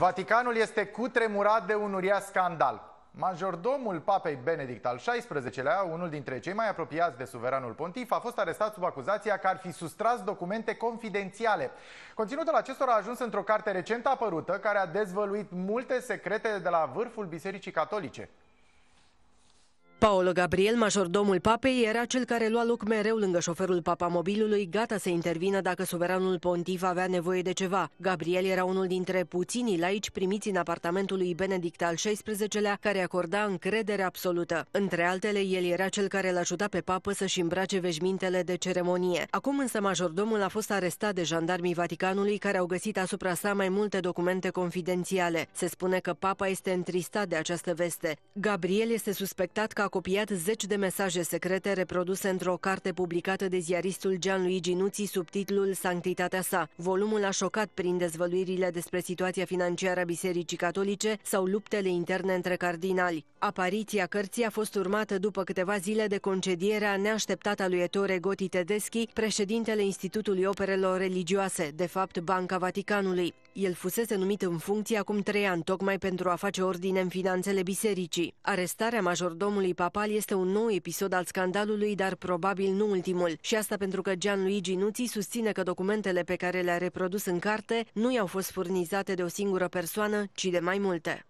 Vaticanul este cutremurat de un uriaș scandal. Majordomul papei Benedict al XVI-lea, unul dintre cei mai apropiați de suveranul pontif, a fost arestat sub acuzația că ar fi sustras documente confidențiale. Conținutul acestora a ajuns într-o carte recent apărută, care a dezvăluit multe secrete de la vârful Bisericii Catolice. Paolo Gabriel, majordomul papei, era cel care lua loc mereu lângă șoferul papamobilului, gata să intervină dacă suveranul pontif avea nevoie de ceva. Gabriel era unul dintre puținii laici primiți în apartamentul lui Benedict al XVI-lea, care acorda încredere absolută. Între altele, el era cel care l ajuta pe papă să-și îmbrace veșmintele de ceremonie. Acum însă majordomul a fost arestat de jandarmii Vaticanului, care au găsit asupra sa mai multe documente confidențiale. Se spune că papa este întristat de această veste. Gabriel este suspectat că copiat zeci de mesaje secrete reproduse într-o carte publicată de ziaristul Gianluigi Nuții sub titlul Sanctitatea sa. Volumul a șocat prin dezvăluirile despre situația financiară a Bisericii Catolice sau luptele interne între cardinali. Apariția cărții a fost urmată după câteva zile de concedierea neașteptată a lui Ettore Goti Tedeschi, președintele Institutului Operelor Religioase, de fapt Banca Vaticanului. El fusese numit în funcție acum trei ani, tocmai pentru a face ordine în finanțele bisericii. Arestarea majordomului papal este un nou episod al scandalului, dar probabil nu ultimul. Și asta pentru că Gianluigi Nuții susține că documentele pe care le-a reprodus în carte nu i-au fost furnizate de o singură persoană, ci de mai multe.